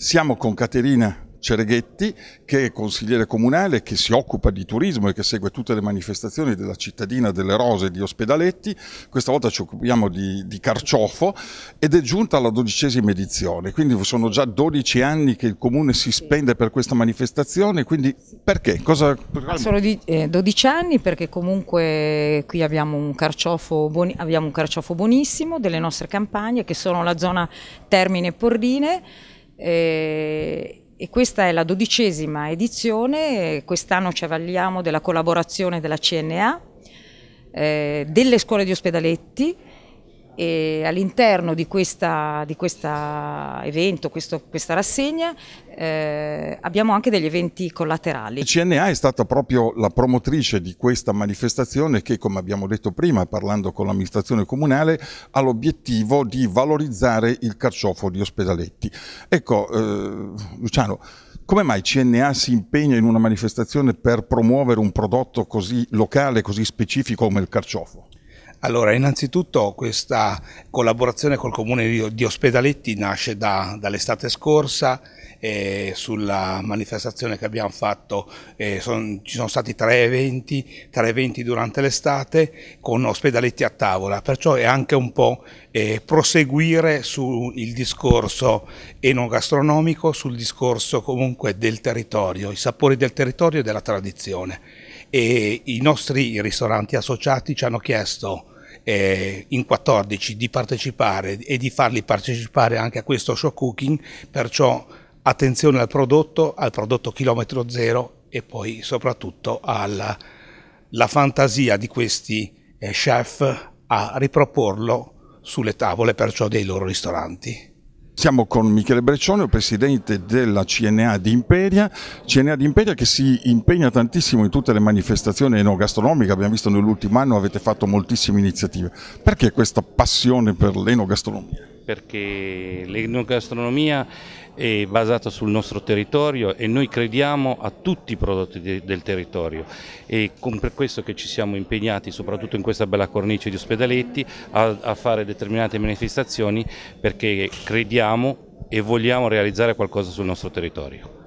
Siamo con Caterina Cereghetti, che è consigliere comunale, che si occupa di turismo e che segue tutte le manifestazioni della cittadina delle Rose di Ospedaletti. Questa volta ci occupiamo di, di carciofo ed è giunta alla dodicesima edizione, quindi sono già 12 anni che il comune si spende per questa manifestazione, quindi perché? Cosa... Solo di, eh, 12 anni perché comunque qui abbiamo un, buoni, abbiamo un carciofo buonissimo delle nostre campagne che sono la zona Termine e Porrine eh, e questa è la dodicesima edizione, quest'anno ci avvaliamo della collaborazione della CNA, eh, delle scuole di ospedaletti, e all'interno di, di questo evento, questo, questa rassegna, eh, abbiamo anche degli eventi collaterali. CNA è stata proprio la promotrice di questa manifestazione che, come abbiamo detto prima, parlando con l'amministrazione comunale, ha l'obiettivo di valorizzare il carciofo di Ospedaletti. Ecco, eh, Luciano, come mai CNA si impegna in una manifestazione per promuovere un prodotto così locale, così specifico come il carciofo? Allora, innanzitutto questa collaborazione col comune di Ospedaletti nasce da, dall'estate scorsa eh, sulla manifestazione che abbiamo fatto eh, son, ci sono stati tre eventi, tre eventi durante l'estate con Ospedaletti a tavola, perciò è anche un po' eh, proseguire sul discorso enogastronomico, sul discorso comunque del territorio, i sapori del territorio e della tradizione. E I nostri ristoranti associati ci hanno chiesto eh, in 14 di partecipare e di farli partecipare anche a questo show cooking, perciò attenzione al prodotto, al prodotto chilometro zero e poi soprattutto alla fantasia di questi eh, chef a riproporlo sulle tavole perciò dei loro ristoranti. Siamo con Michele Breccione, presidente della CNA di Imperia, CNA di Imperia che si impegna tantissimo in tutte le manifestazioni enogastronomiche, abbiamo visto nell'ultimo anno avete fatto moltissime iniziative. Perché questa passione per l'enogastronomia? Perché l'enogastronomia è basata sul nostro territorio e noi crediamo a tutti i prodotti de del territorio e con per questo che ci siamo impegnati soprattutto in questa bella cornice di ospedaletti a, a fare determinate manifestazioni perché crediamo e vogliamo realizzare qualcosa sul nostro territorio.